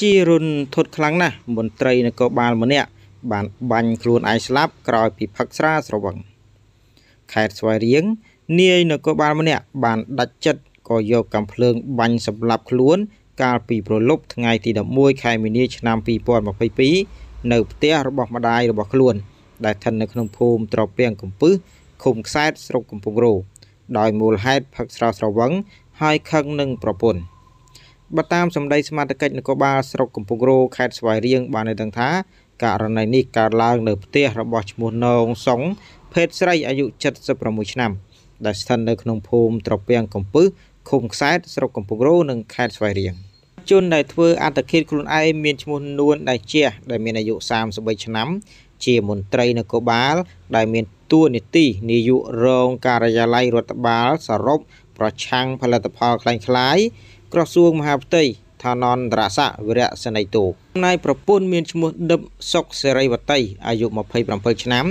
ជារុនធុតខ្លាំងណាស់មន្ត្រីនគរបាលម្នាក់បានបាញ់ខ្លួនឯងស្លាប់ក្រោយពីផឹកស្រាស្រវឹងខេត្តស្វាយរៀងនាយនគរបាលម្នាក់បានដាច់ចិត្តក៏យកកាំភ្លើងបាញ់សម្លាប់ខ្លួនកាលពីប្រលប់ថ្ងៃទី11ខែមីនាឆ្នាំ2022នៅផ្ទះរបស់ម្ដាយរបស់ខ្លួន ដែលស្ថិតនៅក្នុងភូមិត្រពាំងកំពឹសឃុំខ្សែតស្រុកកំពង់រោដោយមូលហេតុផឹកស្រាស្រវឹងហើយខឹងនឹងប្រពន្ធបើតាមសម្ដីសមាជិកនគរបាលស្រុកកំពង់រោខេត្តស្វាយរៀងបាននៅដឹងថាករណីនេះកើតឡើងនៅផ្ទះរបស់ឈ្មោះនងសុងភេទស្រីអាយុ76ឆ្នាំ ដែលស្ថិតនៅក្នុងភូមិត្រពាំងកំពឹសឃុំខ្សែតស្រុកកំពង់រោនិងខេត្តស្វាយរៀងជនដែលធ្វើអត្តឃាតខ្លួនឯងមានឈ្មោះនួនដែលជាដែលមានអាយុ33ឆ្នាំជាមន្ត្រីនគរបាលដែលមានតួនាទី នាយករងការិយាល័យរដ្ឋបាល សរុបប្រឆាំងផលិតផលคล้ายៗក្រសួងមហាផ្ទៃឋានន្តរស័កវិរៈសនីតូណៃប្រពន្ធមានឈ្មោះដឹបសុកសេរីវតីអាយុ27ឆ្នាំ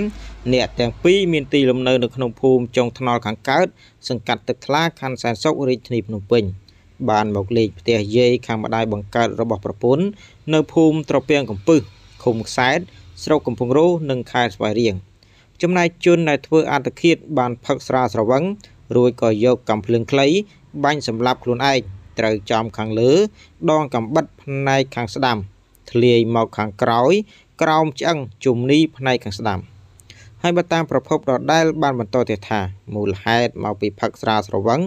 អ្នកទាំងពីរមានទីលំនៅនៅក្នុងភូមិចុងថ្នល់ខាងកើត សង្កាត់ទឹកថ្លាខណ្ឌសែនសុខរាជធានីភ្នំពេញ បានមកលេខផ្ទះយាយខាងម្ដាយបង្កើតរបស់ប្រពន្ធនៅ ភូមិត្រពាំងកំពឹសឃុំខ្សែត ស្រុកកំពង់រោនិងខេត្តស្វាយរៀងចំណែកជនដែលធ្វើអត្តឃាតបានផឹកស្រាស្រវឹងរួចក៏យកកំភ្លើងខ្លី បាញ់សម្លាប់ខ្លួនឯងត្រូវចំខាងលើ ដង កំបិតផ្នែកខាងស្ដាំ ធ្លាយមកខាងក្រោយក្រោមឆ្អឹងជុំនីផ្នែកខាងស្ដាំហើយបើតាមប្រភពដដែលបានបន្តទៀតថាមូលហេតុមកពីផឹកស្រាស្រវឹង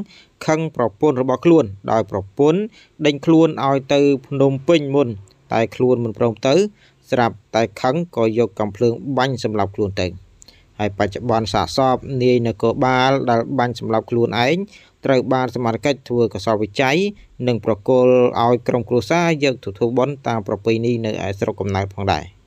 ខឹងប្រពន្ធរបស់ខ្លួនដោយប្រពន្ធដេញខ្លួនឲ្យទៅភ្នំពេញមុន តែខ្លួនមិនព្រមទៅ ស្រាប់តែខឹងក៏យកកំភ្លើងបាញ់សម្លាប់ខ្លួនទៅហើយបច្ចុប្បន្នសាកសពនាយនគរបាលដែលបាញ់សម្លាប់ខ្លួនឯងត្រូវបានសមាជិកធ្វើកសលវិច័យនិងប្រគល់ឲ្យក្រុមគ្រួសារយកទៅធ្វើបុណ្យតាមប្រពៃណីនៅឯស្រុកកំណើតផងដែរ។